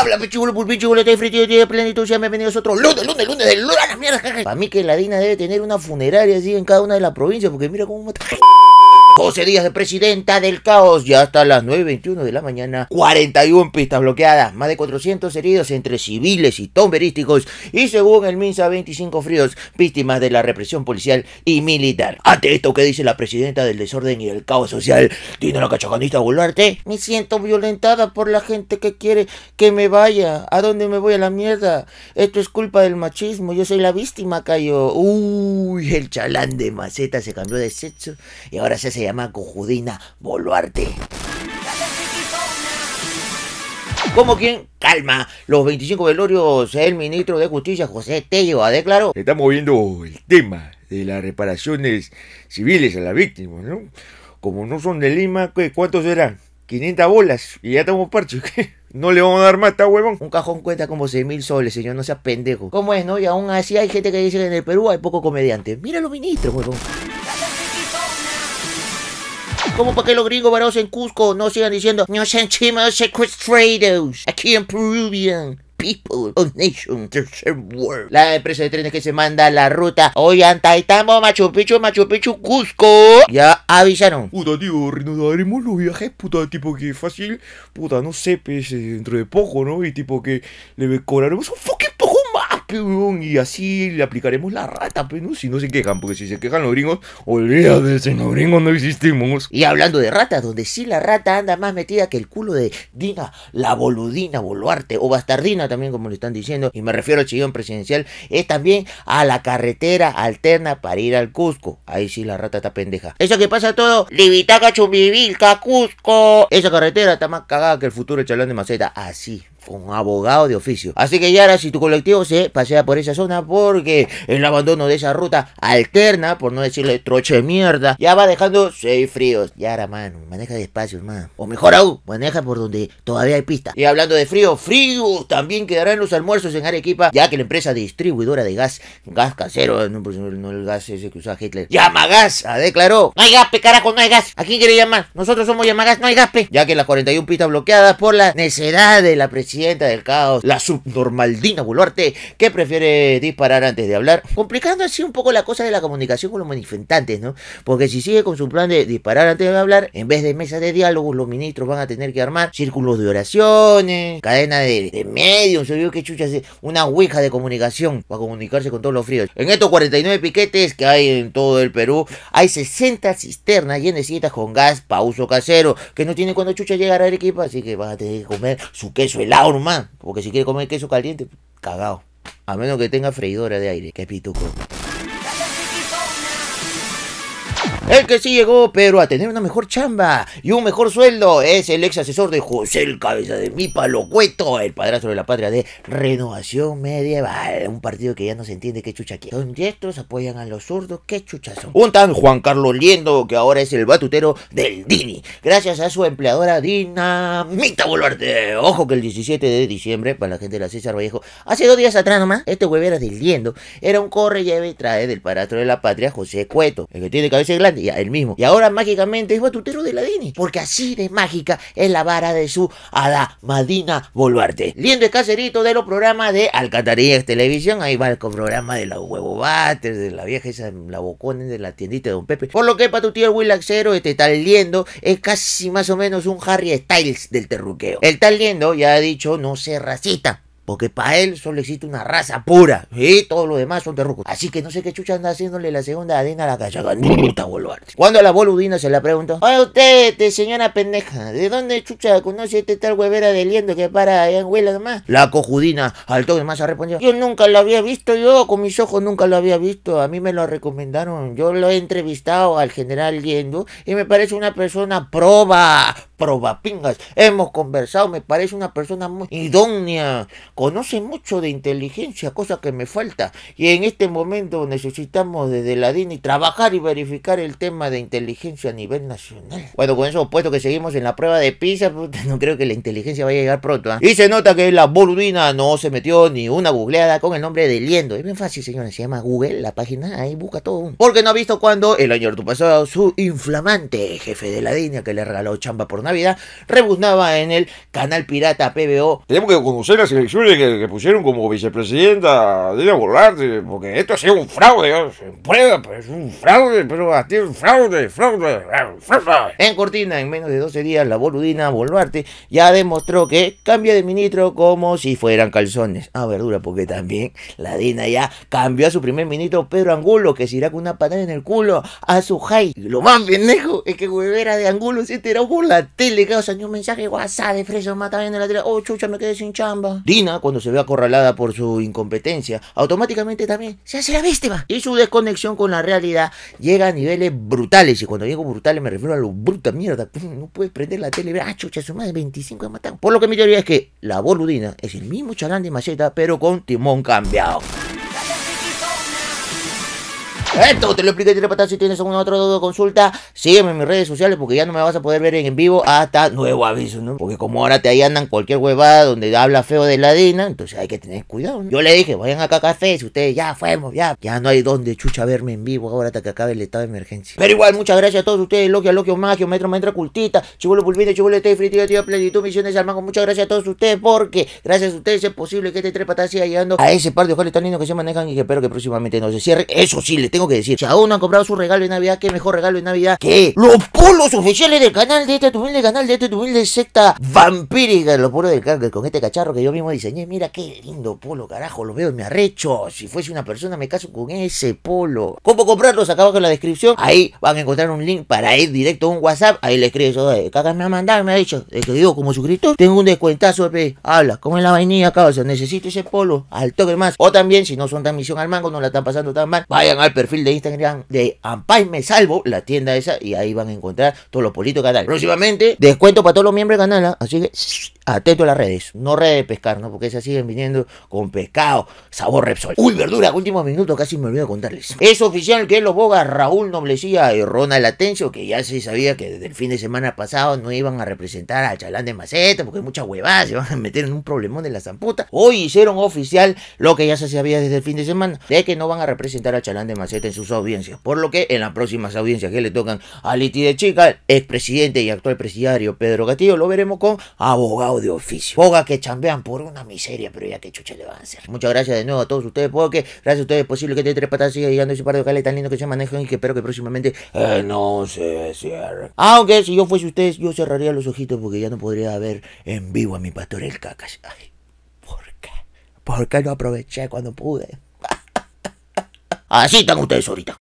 habla, pichibulo, pulpichibulo, pues, te frito, estoy de ya me bienvenidos venido otro lunes, lunes, lunes, de lunes a la mierda. Para mí que la Dina debe tener una funeraria así en cada una de las provincias, porque mira cómo está... 12 días de Presidenta del Caos. Ya hasta las 9.21 de la mañana. 41 pistas bloqueadas. Más de 400 heridos entre civiles y tomberísticos. Y según el MINSA, 25 fríos víctimas de la represión policial y militar. Ante esto ¿qué dice la presidenta del desorden y del caos social, ¿Tiene la cachacanista Boluarte. Me siento violentada por la gente que quiere que me vaya. ¿A dónde me voy a la mierda? Esto es culpa del machismo. Yo soy la víctima, Cayo. Uy, el chalán de maceta se cambió de sexo y ahora se hace llama cojudina Boluarte. Como quien calma los 25 velorios, el ministro de Justicia José Tello ha declarado. Estamos viendo el tema de las reparaciones civiles a las víctimas, ¿no? Como no son de Lima, ¿cuántos serán? 500 bolas y ya estamos parches. No le vamos a dar más, está huevón. Un cajón cuenta como 6 mil soles, señor, no sea pendejo. ¿Cómo es, no? Y aún así hay gente que dice que en el Perú hay poco comediante. Mira los ministros, huevón. ¿Cómo para que los gringos varados en Cusco no sigan diciendo nos sentimos SEQUESTRADOS aquí en Peruvian people of nation deserve world. La empresa de trenes que se manda a la ruta. Oigan, Taitamo, Machu Picchu, Machu Picchu, Cusco. Ya avisaron. Puta, tío, reanudaremos los viajes, puta, tipo que fácil. Puta, no sé, pues, dentro de poco, ¿no? Y tipo que le cobraremos un fucking y así le aplicaremos la rata, pero pues, si no se quejan, porque si se quejan los gringos, olvídate, los gringos no existimos. Y hablando de ratas, donde sí la rata anda más metida que el culo de Dina, la boludina, boluarte, o bastardina también, como le están diciendo, y me refiero al chillón presidencial, es también a la carretera alterna para ir al Cusco. Ahí sí la rata está pendeja. Eso que pasa todo, Libitaca, Chumbivilca, Cusco. Esa carretera está más cagada que el futuro chalán de maceta, así un abogado de oficio. Así que Yara, si tu colectivo se pasea por esa zona porque el abandono de esa ruta alterna, por no decirle troche mierda, ya va dejando seis fríos. Yara, mano, maneja despacio, hermano. O mejor aún, maneja por donde todavía hay pista. Y hablando de frío, frío también quedarán los almuerzos en Arequipa, ya que la empresa distribuidora de gas, gas casero, no, pues, el gas ese que usaba Hitler, Yamagas, declaró, no hay gaspe, carajo, no hay gas. ¿A quién quiere llamar? Nosotros somos Yamagas, no hay gaspe. Ya que las 41 pistas bloqueadas por la necedad de la presidencia del caos, la subnormaldina Boluarte, que prefiere disparar antes de hablar, complicando así un poco la cosa de la comunicación con los manifestantes, ¿no? Porque si sigue con su plan de disparar antes de hablar, en vez de mesas de diálogo, los ministros van a tener que armar círculos de oraciones, cadena de, de medios, yo que chucha, una ouija de comunicación para comunicarse con todos los fríos. En estos 49 piquetes que hay en todo el Perú, hay 60 cisternas llenecitas con gas para uso casero, que no tienen cuando chucha llegar a Arequipa, así que van a tener que comer su queso helado cagado Porque si quiere comer queso caliente, cagado. A menos que tenga freidora de aire. Qué pituco. El que sí llegó, pero a tener una mejor chamba y un mejor sueldo es el ex asesor de José el Cabeza de Palo Cueto, el padrastro de la patria de Renovación Medieval, un partido que ya no se entiende qué chucha quiere. Son diestros, apoyan a los zurdos, qué chuchazo? Un tan Juan Carlos Liendo, que ahora es el batutero del Dini, gracias a su empleadora Dinamita Boluarte. Ojo que el 17 de diciembre, para la gente de la César Vallejo, hace dos días atrás nomás, este huevera del Liendo era un corre, lleve y trae del padrastro de la patria José Cueto, el que tiene cabeza grande el mismo. Y ahora mágicamente es batutero de la Dini, porque así de mágica es la vara de su Adamadina Madina Boluarte. Lindo el caserito de los programas de Alcatarías Televisión, ahí va el programa de la huevo bates, de la vieja esa, la bocona de la tiendita de Don Pepe. Por lo que para tu tío Will Willaxero, este tal liendo, es casi más o menos un Harry Styles del terruqueo. El tal liendo, ya ha dicho, no se racista porque para él solo existe una raza pura. Y todos los demás son terrucos. Así que no sé qué chucha anda haciéndole la segunda adena a la cachacanita, boluarte. Cuando la boludina se la preguntó. Oye, usted, este, señora pendeja, ¿de dónde chucha conoce este tal huevera de liendo que para allá en Huela nomás? La cojudina al toque más ha respondido. Yo nunca lo había visto, yo con mis ojos nunca lo había visto. A mí me lo recomendaron. Yo lo he entrevistado al general Liendo y me parece una persona proba probapingas. Hemos conversado, me parece una persona muy idónea, conoce mucho de inteligencia, cosa que me falta. Y en este momento necesitamos desde la DINI trabajar y verificar el tema de inteligencia a nivel nacional. Bueno, con eso puesto que seguimos en la prueba de pizza no creo que la inteligencia vaya a llegar pronto. ¿ah? Y se nota que la boludina no se metió ni una googleada con el nombre de Liendo. Es bien fácil, señores, se llama Google, la página, ahí busca todo. Porque no ha visto cuando el año pasado su inflamante jefe de la DINI que le regaló chamba por nada vida rebuznaba en el canal pirata PBO. Tenemos que conocer las elecciones que, pusieron como vicepresidenta Dina Boluarte, porque esto ha sido un fraude, es un fraude, pero un fraude, fraude, En Cortina, en menos de 12 días, la boludina Boluarte ya demostró que cambia de ministro como si fueran calzones. a ah, verdura, porque también la Dina ya cambió a su primer ministro Pedro Angulo, que se irá con una patada en el culo a su jai. Lo más pendejo es que Huevera de Angulo se enteró era tele, que salió un mensaje WhatsApp de Fresno Mata en la tele, oh chucha, me quedé sin chamba. Dina, cuando se ve acorralada por su incompetencia, automáticamente también se hace la víctima. Y su desconexión con la realidad llega a niveles brutales. Y cuando digo brutales me refiero a lo bruta mierda. No puedes prender la tele y ver, ah, chucha, su de 25 de matado. Por lo que mi teoría es que la boludina es el mismo chalán de maceta, pero con timón cambiado. Esto te lo expliqué patas Si tienes alguna otra duda o consulta, sígueme en mis redes sociales porque ya no me vas a poder ver en vivo hasta nuevo aviso, ¿no? Porque como ahora te ahí andan cualquier huevada donde habla feo de la Dina, entonces hay que tener cuidado, Yo le dije, vayan acá a café, si ustedes ya fuimos, ya. Ya no hay donde chucha verme en vivo ahora hasta que acabe el estado de emergencia. Pero igual, muchas gracias a todos ustedes, Logia, Logia Magio, Metro Maestra Cultita, Chivolo Pulvino, Chivolo Tefri, tía Tío Plenitud, Misiones hermano, Muchas gracias a todos ustedes porque gracias a ustedes es posible que este patas siga llegando a ese par de ojales tan lindos que se manejan y espero que próximamente no se cierre. Eso sí, le tengo que decir. Si aún no han comprado su regalo de Navidad, qué mejor regalo de Navidad que los polos oficiales del canal de este tu canal, de este tu secta vampírica, los polos del canal, con este cacharro que yo mismo diseñé. Mira qué lindo polo, carajo, lo veo, me arrecho. Si fuese una persona, me caso con ese polo. ¿Cómo comprarlos? Acá abajo en la descripción. Ahí van a encontrar un link para ir directo a un WhatsApp. Ahí le escribes, eso eh, Cacas me ha mandado, me ha dicho, es eh, que digo, como suscriptor, tengo un descuentazo, pe. Habla, como es la vainilla, causa, necesito ese polo al toque más. O también, si no son tan misión al mango, no la están pasando tan mal, vayan al perfil de Instagram de Ampay Me Salvo, la tienda esa, y ahí van a encontrar todos los políticos que canal. Próximamente, descuento para todos los miembros del canal, ¿ah? así que atento ah, a las redes, no redes de pescar, ¿no? Porque se siguen viniendo con pescado, sabor Repsol. Uy, verdura, último minuto, casi me olvido contarles. Es oficial que los bogas Raúl Noblecía y Ronald Atencio, que ya se sabía que desde el fin de semana pasado no iban a representar a chalán de Maceta, porque hay muchas huevadas se van a meter en un problemón de la zamputa. Hoy hicieron oficial lo que ya se sabía desde el fin de semana, de que no van a representar a chalán de Maceta en sus audiencias. Por lo que en las próximas audiencias que le tocan a Liti de Chica, expresidente y actual presidiario Pedro Gatillo, lo veremos con abogado de oficio. Poga que chambean por una miseria, pero ya que chucha le van a hacer. Muchas gracias de nuevo a todos ustedes, porque gracias a ustedes es posible que te tres patas siga llegando ese par de locales tan lindo que se manejan y que espero que próximamente eh, no se cierre. Aunque si yo fuese ustedes, yo cerraría los ojitos porque ya no podría ver en vivo a mi pastor el caca. Ay, ¿por qué? ¿Por qué no aproveché cuando pude? Así están ustedes ahorita.